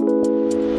Música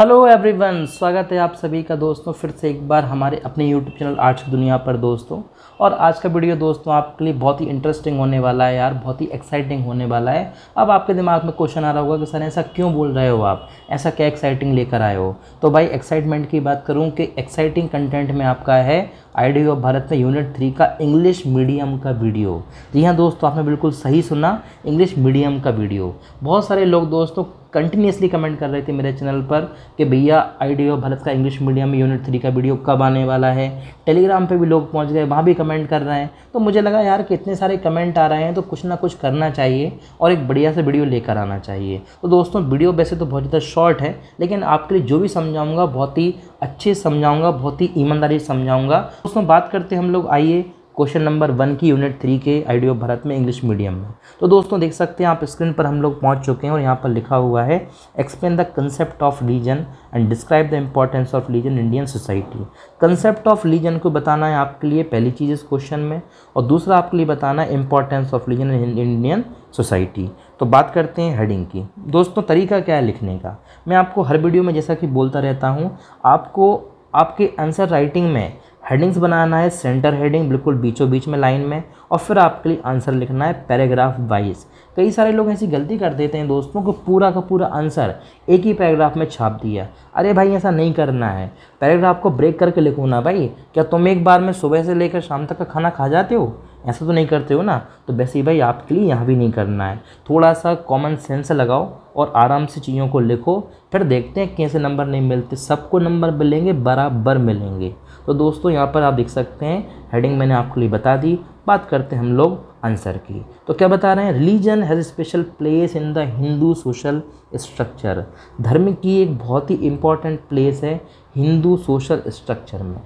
hello everyone स्वागत है आप सभी का दोस्तों फिर से एक बार हमारे अपने यूट्यूब चैनल आर्ट्स की दुनिया पर दोस्तों और आज का वीडियो दोस्तों आपके लिए बहुत ही इंटरेस्टिंग होने वाला है यार बहुत ही एक्साइटिंग होने वाला है अब आपके दिमाग में क्वेश्चन आ रहा होगा कि सर ऐसा क्यों बोल रहे हो आप ऐसा क्या एक्साइटिंग लेकर आए हो तो भाई एक्साइटमेंट की बात करूँ कि एक्साइटिंग कंटेंट में आपका है आईडी ऑफ भारत में यूनिट थ्री का इंग्लिश मीडियम का वीडियो जी हाँ दोस्तों आपने बिल्कुल सही सुना इंग्लिश मीडियम का वीडियो बहुत सारे लोग दोस्तों कंटिन्यूसली कमेंट कर रहे थे मेरे चैनल पर कि भैया आइडिया भारत का इंग्लिश मीडियम यूनिट थ्री का वीडियो कब आने वाला है टेलीग्राम पे भी लोग पहुंच गए वहाँ भी कमेंट कर रहे हैं तो मुझे लगा यार कि इतने सारे कमेंट आ रहे हैं तो कुछ ना कुछ करना चाहिए और एक बढ़िया से वीडियो लेकर आना चाहिए तो दोस्तों वीडियो वैसे तो बहुत ज़्यादा शॉर्ट है लेकिन आपके लिए जो भी समझाऊँगा बहुत ही अच्छे समझाऊँगा बहुत ही ईमानदारी समझाऊँगा दोस्तों बात करते हम लोग आइए क्वेश्चन नंबर वन की यूनिट थ्री के आइडियो भारत में इंग्लिश मीडियम में तो दोस्तों देख सकते हैं आप स्क्रीन पर हम लोग पहुंच चुके हैं और यहाँ पर लिखा हुआ है explain the concept of religion and describe the importance of religion Indian society concept of religion को बताना है आपके लिए पहली चीज़ इस क्वेश्चन में और दूसरा आपके लिए बताना है importance of religion in Indian society तो बात करते हैं हेडिंग की दोस्तों तरीका क्या है लिखने का मैं आपको हर वीडियो में जैसा कि बोलता रहता हूँ आपको आपके आंसर राइटिंग में हेडिंग्स बनाना है सेंटर हेडिंग बिल्कुल बीचों बीच में लाइन में और फिर आपके लिए आंसर लिखना है पैराग्राफ वाइज कई सारे लोग ऐसी गलती कर देते हैं दोस्तों को पूरा का पूरा आंसर एक ही पैराग्राफ में छाप दिया अरे भाई ऐसा नहीं करना है पैराग्राफ को ब्रेक करके लिखो ना भाई क्या तुम एक बार में सुबह से लेकर शाम तक का खाना खा जाते हो ऐसा तो नहीं करते हो ना तो वैसे ही भाई आपके लिए यहाँ भी नहीं करना है थोड़ा सा कॉमन सेंस लगाओ और आराम से चीज़ों को लिखो फिर देखते हैं कैसे नंबर नहीं मिलते सबको नंबर मिलेंगे बराबर मिलेंगे तो दोस्तों यहाँ पर आप देख सकते हैं हेडिंग मैंने आपको लिए बता दी बात करते हैं हम लोग आंसर की तो क्या बता रहे हैं religion has special place in the Hindu social structure धर्म की एक बहुत ही इम्पॉर्टेंट प्लेस है हिंदू सोशल स्ट्रक्चर में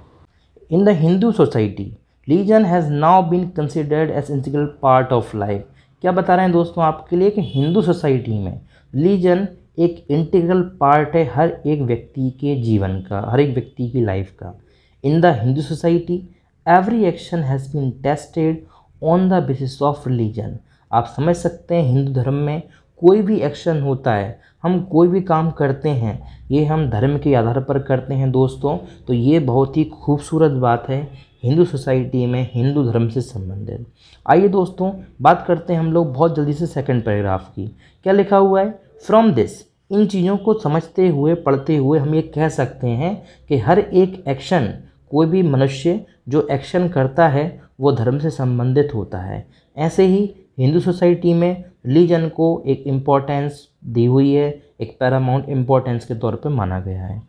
in the Hindu society religion has now been considered as integral part of life क्या बता रहे हैं दोस्तों आपके लिए कि हिंदू सोसाइटी में रिलीजन एक इंटीग्रल पार्ट है हर एक व्यक्ति के जीवन का हर एक व्यक्ति की लाइफ का In the Hindu society, every action has been tested on the basis of religion. आप समझ सकते हैं हिंदू धर्म में कोई भी एक्शन होता है हम कोई भी काम करते हैं ये हम धर्म के आधार पर करते हैं दोस्तों तो ये बहुत ही खूबसूरत बात है हिंदू सोसाइटी में हिंदू धर्म से संबंधित आइए दोस्तों बात करते हैं हम लोग बहुत जल्दी से सेकंड पैराग्राफ की क्या लिखा हुआ है फ्रॉम दिस इन चीज़ों को समझते हुए पढ़ते हुए हम ये कह सकते हैं कि हर एक एक्शन कोई भी मनुष्य जो एक्शन करता है वो धर्म से संबंधित होता है ऐसे ही हिंदू सोसाइटी में रिलीजन को एक इम्पोर्टेंस दी हुई है एक पैरामाउंट इम्पोर्टेंस के तौर पर माना गया है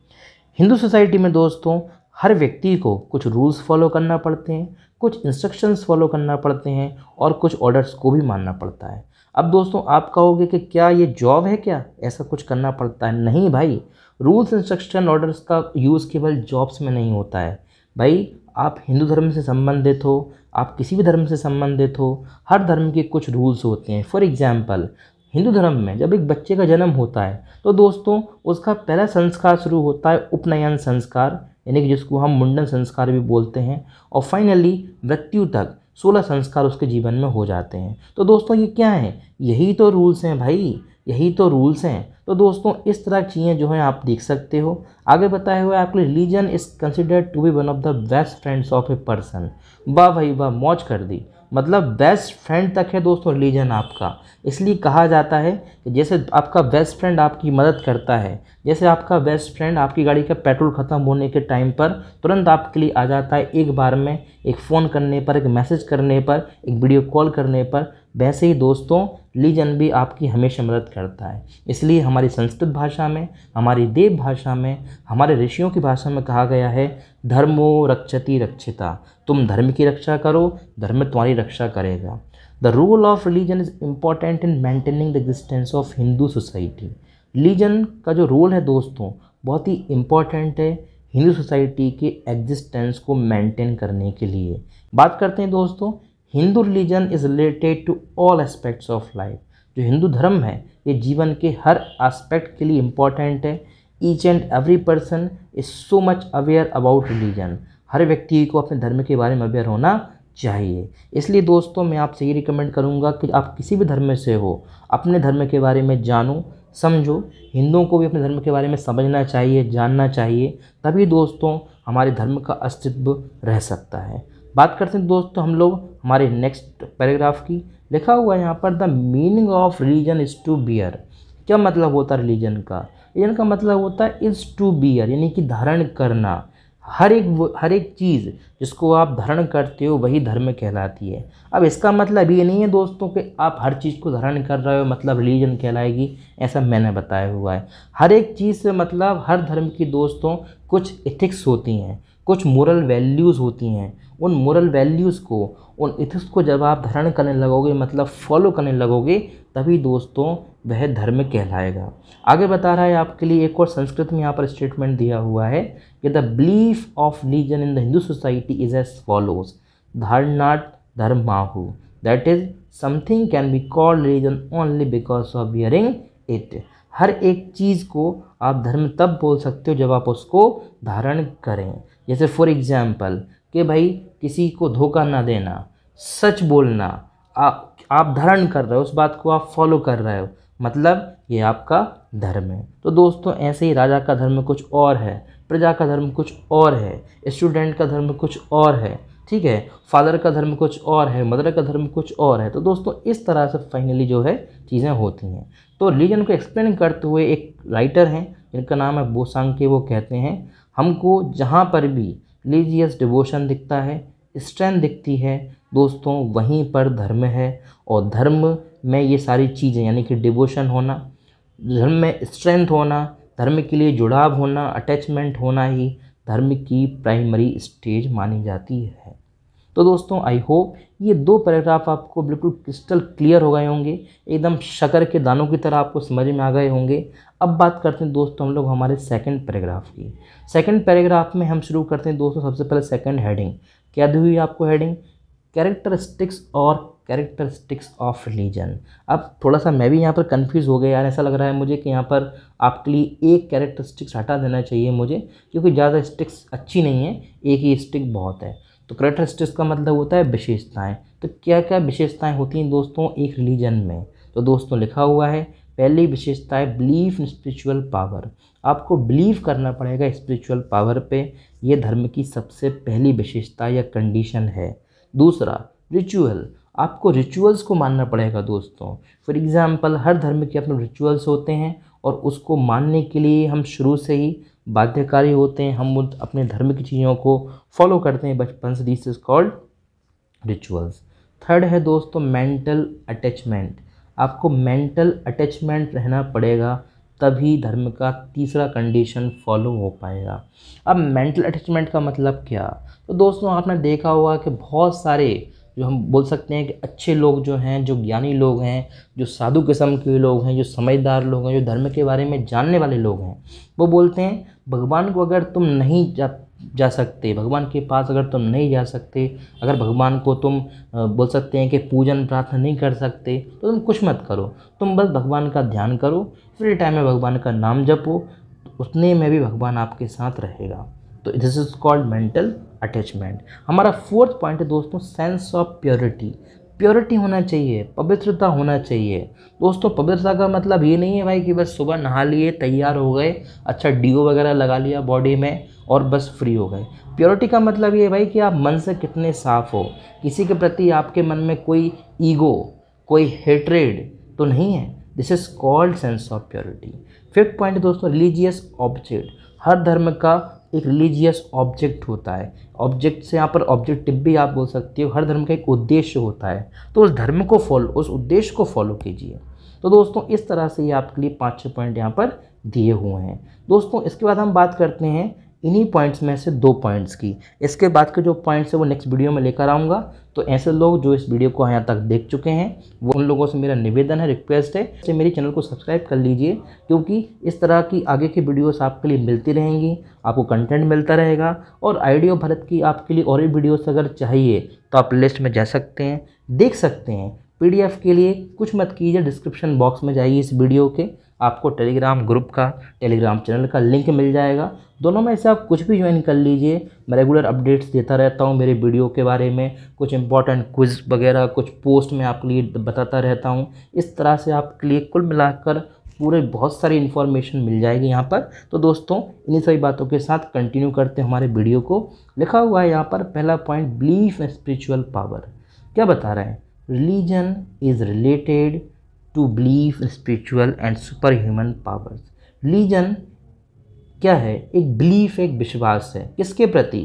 हिंदू सोसाइटी में दोस्तों हर व्यक्ति को कुछ रूल्स फॉलो करना पड़ते हैं कुछ इंस्ट्रक्शंस फॉलो करना पड़ते हैं और कुछ ऑर्डर्स को भी मानना पड़ता है अब दोस्तों आप कहोगे कि क्या ये जॉब है क्या ऐसा कुछ करना पड़ता है नहीं भाई रूल्स इंस्ट्रक्शन ऑर्डर्स का यूज़ केवल जॉब्स में नहीं होता है भाई आप हिंदू धर्म से संबंधित हो आप किसी भी धर्म से संबंधित हो हर धर्म के कुछ रूल्स होते हैं फॉर एग्ज़ाम्पल हिंदू धर्म में जब एक बच्चे का जन्म होता है तो दोस्तों उसका पहला संस्कार शुरू होता है उपनयन संस्कार यानी कि जिसको हम मुंडन संस्कार भी बोलते हैं और फाइनली मृत्यु तक सोलह संस्कार उसके जीवन में हो जाते हैं तो दोस्तों ये क्या है यही तो रूल्स हैं भाई यही तो रूल्स हैं तो दोस्तों इस तरह की चीज़ें जो हैं आप देख सकते हो आगे बताया हुआ है आपके religion is considered to be one of the best friends of a person वाह भाई वाह मौज कर दी मतलब बेस्ट फ्रेंड तक है दोस्तों रिलीजन आपका इसलिए कहा जाता है कि जैसे आपका बेस्ट फ्रेंड आपकी मदद करता है जैसे आपका बेस्ट फ्रेंड आपकी गाड़ी का पेट्रोल ख़त्म होने के टाइम पर तुरंत आपके लिए आ जाता है एक बार में एक फ़ोन करने पर एक मैसेज करने पर एक वीडियो कॉल करने पर वैसे ही दोस्तों रिलीजन भी आपकी हमेशा मदद करता है इसलिए हमारी संस्कृत भाषा में हमारी देव भाषा में हमारे ऋषियों की भाषा में कहा गया है धर्मो रक्षति रक्षिता तुम धर्म की रक्षा करो धर्म तुम्हारी रक्षा करेगा the role of religion is important in maintaining the existence of Hindu society religion का जो रोल है दोस्तों बहुत ही इम्पॉर्टेंट है हिंदू सोसाइटी के एग्जिस्टेंस को मेंटेन करने के लिए बात करते हैं दोस्तों Hindu religion is related to all aspects of life जो हिंदू धर्म है ये जीवन के हर एस्पेक्ट के लिए इम्पॉर्टेंट है each and every person is so much aware about religion हर व्यक्ति को अपने धर्म के बारे में अवेयर होना चाहिए इसलिए दोस्तों मैं आपसे ये रिकमेंड करूँगा कि आप किसी भी धर्म से हो अपने धर्म के बारे में जानो समझो हिंदुओं को भी अपने धर्म के बारे में समझना चाहिए जानना चाहिए तभी दोस्तों हमारे धर्म का अस्तित्व रह सकता है बात करते हैं दोस्तों हम लोग हमारे नेक्स्ट पैराग्राफ की लिखा हुआ है यहाँ पर the meaning of religion is to bear क्या मतलब होता है रिलीजन का एयर का मतलब होता है इज़ टू बियर यानी कि धारण करना हर एक हर एक चीज़ जिसको आप धारण करते हो वही धर्म कहलाती है अब इसका मतलब ये नहीं है दोस्तों कि आप हर चीज़ को धारण कर रहे हो मतलब रिलीजन कहलाएगी ऐसा मैंने बताया हुआ है हर एक चीज़ से मतलब हर धर्म की दोस्तों कुछ इथिक्स होती हैं कुछ मोरल वैल्यूज़ होती हैं उन मोरल वैल्यूज़ को उन इथिक्स को जब आप धारण करने लगोगे मतलब फॉलो करने लगोगे तभी दोस्तों वह धर्म कहलाएगा आगे बता रहा है आपके लिए एक और संस्कृत में यहाँ पर स्टेटमेंट दिया हुआ है कि the belief of religion in the Hindu society is as follows धर्म माहू that is something can be called religion only because of bearing it हर एक चीज़ को आप धर्म तब बोल सकते हो जब आप उसको धारण करें जैसे फॉर एग्ज़ाम्पल कि भाई किसी को धोखा ना देना सच बोलना आप आप धारण कर रहे हो उस बात को आप फॉलो कर रहे हो मतलब ये आपका धर्म है तो दोस्तों ऐसे ही राजा का धर्म कुछ और है प्रजा का धर्म कुछ और है स्टूडेंट का धर्म कुछ और है ठीक है फादर का धर्म कुछ और है मदर का धर्म कुछ और है तो दोस्तों इस तरह से फाइनली जो है चीज़ें होती हैं तो रिलीजन को एक्सप्लेन करते हुए एक राइटर हैं जिनका नाम है बोसांग के वो कहते हैं हमको जहाँ पर भी रिलीजियस डिवोशन दिखता है स्ट्रेंथ दिखती है दोस्तों वहीं पर धर्म है और धर्म में ये सारी चीज़ें यानी कि डिवोशन होना धर्म में स्ट्रेंथ होना धर्म के लिए जुड़ाव होना अटैचमेंट होना ही धर्म की प्राइमरी स्टेज मानी जाती है तो दोस्तों आई होप ये दो पैराग्राफ आपको बिल्कुल क्रिस्टल क्लियर हो गए होंगे एकदम शकर के दानों की तरह आपको समझ में आ गए होंगे अब बात करते हैं दोस्तों हम लोग हमारे सेकंड पैराग्राफ की सेकंड पैराग्राफ में हम शुरू करते हैं दोस्तों सबसे पहले सेकंड हेडिंग क्या दी हुई आपको हेडिंग कैरेक्टरिस्टिक्स और कैरेक्टरिस्टिक्स ऑफ रिलीजन अब थोड़ा सा मैं भी यहाँ पर कंफ्यूज हो गया यार ऐसा लग रहा है मुझे कि यहाँ पर आपके लिए एक कैरेक्टरिस्टिक्स हटा देना चाहिए मुझे क्योंकि ज़्यादा स्टिक्स अच्छी नहीं है एक ही स्टिक बहुत है तो करेक्टरिस्टिक्स का मतलब होता है विशेषताएँ तो क्या क्या विशेषताएँ होती हैं दोस्तों एक रिलीजन में तो दोस्तों लिखा हुआ है पहली विशेषता है बिलीफ इन स्परिचुअल पावर आपको बिलीव करना पड़ेगा स्पिरिचुअल पावर पे ये धर्म की सबसे पहली विशेषता या कंडीशन है दूसरा रिचुअल आपको रिचुअल्स को मानना पड़ेगा दोस्तों फॉर एग्ज़ाम्पल हर धर्म के अपने रिचुअल्स होते हैं और उसको मानने के लिए हम शुरू से ही बाध्यकारी होते हैं हम अपने धर्म की चीज़ों को फॉलो करते हैं बचपन से this is called rituals third है दोस्तों मेंटल अटैचमेंट आपको मेंटल अटैचमेंट रहना पड़ेगा तभी धर्म का तीसरा कंडीशन फॉलो हो पाएगा अब मेंटल अटैचमेंट का मतलब क्या तो दोस्तों आपने देखा होगा कि बहुत सारे जो हम बोल सकते हैं कि अच्छे लोग जो हैं जो ज्ञानी लोग हैं जो साधु किस्म के लोग हैं जो समझदार लोग हैं जो धर्म के बारे में जानने वाले लोग हैं वो बोलते हैं भगवान को अगर तुम नहीं जा जा सकते भगवान के पास अगर तुम नहीं जा सकते अगर भगवान को तुम बोल सकते हैं कि पूजन प्रार्थना नहीं कर सकते तो तुम कुछ मत करो तुम बस भगवान का ध्यान करो फ्री टाइम में भगवान का नाम जपो उतने में भी भगवान आपके साथ रहेगा तो this is called mental attachment हमारा फोर्थ पॉइंट है दोस्तों सेंस ऑफ प्योरिटी प्योरिटी होना चाहिए पवित्रता होना चाहिए दोस्तों पवित्रता का मतलब ये नहीं है भाई कि बस सुबह नहा लिए तैयार हो गए अच्छा डीओ वगैरह लगा लिया बॉडी में और बस फ्री हो गए प्योरिटी का मतलब ये भाई कि आप मन से कितने साफ़ हो किसी के प्रति आपके मन में कोई ईगो कोई हेट्रेड तो नहीं है this is called sense of purity fifth point दोस्तों रिलीजियस ऑब्जेक्ट हर धर्म का एक रिलीजियस ऑब्जेक्ट होता है ऑब्जेक्ट से यहाँ पर ऑब्जेक्टिव भी आप बोल सकते हो हर धर्म का एक उद्देश्य होता है तो उस धर्म को फॉलो उस उद्देश्य को फॉलो कीजिए तो दोस्तों इस तरह से ये आपके लिए पाँच छः पॉइंट यहाँ पर दिए हुए हैं दोस्तों इसके बाद हम बात करते हैं इन्हीं पॉइंट्स में से दो पॉइंट्स की इसके बाद के जो पॉइंट्स है वो नेक्स्ट वीडियो में लेकर आऊँगा तो ऐसे लोग जो इस वीडियो को यहाँ तक देख चुके हैं वो उन लोगों से मेरा निवेदन है रिक्वेस्ट है तो मेरे चैनल को सब्सक्राइब कर लीजिए क्योंकि इस तरह की आगे की वीडियोस आपके लिए मिलती रहेंगी आपको कंटेंट मिलता रहेगा और आइडियो भारत की आपके लिए और भी वीडियोस अगर चाहिए तो आप लिस्ट में जा सकते हैं देख सकते हैं पीडीएफ के लिए कुछ मत कीजिए डिस्क्रिप्शन बॉक्स में जाइए इस वीडियो के आपको टेलीग्राम ग्रुप का टेलीग्राम चैनल का लिंक मिल जाएगा दोनों में से आप कुछ भी ज्वाइन कर लीजिए मैं रेगुलर अपडेट्स देता रहता हूँ मेरे वीडियो के बारे में कुछ इंपॉर्टेंट क्विज वगैरह कुछ पोस्ट में आपके लिए बताता रहता हूँ इस तरह से आपके लिए कुल मिलाकर पूरे बहुत सारी इन्फॉर्मेशन मिल जाएगी यहाँ पर तो दोस्तों इन्हीं सभी बातों के साथ कंटिन्यू करते हैं हमारे वीडियो को लिखा हुआ है यहाँ पर पहला point belief and spiritual power क्या बता रहे हैं religion is related to believe spiritual and super human powers religion क्या है एक बिलीफ एक विश्वास है किसके प्रति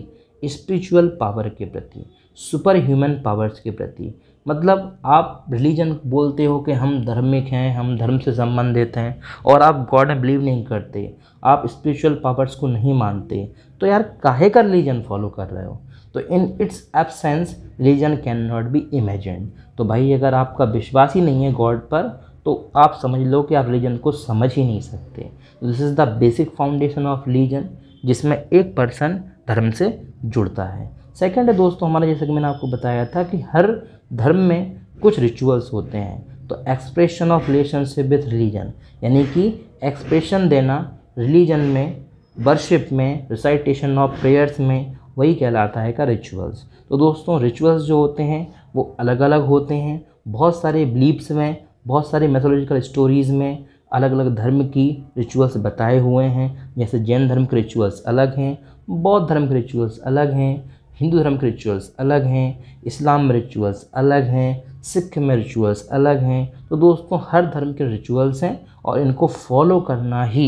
स्पिरिचुअल पावर के प्रति सुपर ह्यूमन पावर्स के प्रति मतलब आप रिलीजन बोलते हो कि हम धार्मिक हैं हम धर्म से संबंधित हैं और आप गॉड में बिलीव नहीं करते आप स्पिरिचुअल पावर्स को नहीं मानते तो यार काहे का रिलीजन फॉलो कर रहे हो तो in its absence religion can not be imagine तो भाई अगर आपका विश्वास ही नहीं है गॉड पर तो आप समझ लो कि आप रिलीजन को समझ ही नहीं सकते this is the basic foundation of religion जिसमें एक पर्सन धर्म से जुड़ता है सेकेंड है दोस्तों हमारा जैसा कि मैंने आपको बताया था कि हर धर्म में कुछ रिचुअल्स होते हैं तो expression of relationship with religion यानी कि एक्सप्रेशन देना रिलीजन में वर्शिप में रिसाइटेशन ऑफ प्रेयर्स में वही कहलाता है का रिचुअल्स तो दोस्तों रिचुअल्स जो होते हैं वो अलग अलग होते हैं बहुत सारे बिलीप्स में बहुत सारे मैथोलॉजिकल स्टोरीज़ में अलग अलग धर्म की रिचुअल्स बताए हुए हैं जैसे जैन धर्म के रिचुअल्स अलग हैं बौद्ध धर्म के रिचुअल्स अलग हैं हिंदू धर्म के रिचुअल्स अलग हैं इस्लाम में रिचुअल्स अलग हैं सिख में रिचुअल्स अलग हैं तो दोस्तों हर धर्म के रिचुअल्स हैं और इनको फॉलो करना ही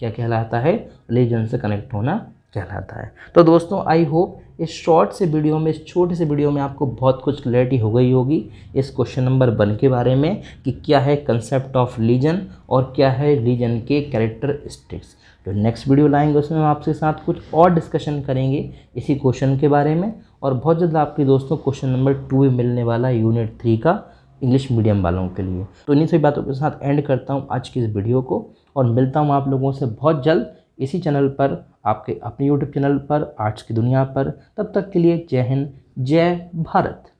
क्या कहलाता है रिलीजन से कनेक्ट होना कहलाता है तो दोस्तों आई होप इस शॉर्ट से वीडियो में इस छोटे से वीडियो में आपको बहुत कुछ क्लैरिटी हो गई होगी इस क्वेश्चन नंबर वन के बारे में कि क्या है कंसेप्ट ऑफ लीजन और क्या है लीजन के कैरेक्टर स्टिक्स जो नेक्स्ट वीडियो लाएंगे उसमें हम आपके साथ कुछ और डिस्कशन करेंगे इसी क्वेश्चन के बारे में और बहुत जल्द आपके दोस्तों क्वेश्चन नंबर टू भी मिलने वाला है यूनिट थ्री का इंग्लिश मीडियम वालों के लिए तो इन्हीं सभी बातों के साथ एंड करता हूँ आज की इस वीडियो को और मिलता हूँ आप लोगों से बहुत जल्द इसी चैनल पर आपके अपने यूट्यूब चैनल पर आर्ट्स की दुनिया पर तब तक के लिए जय हिंद जय भारत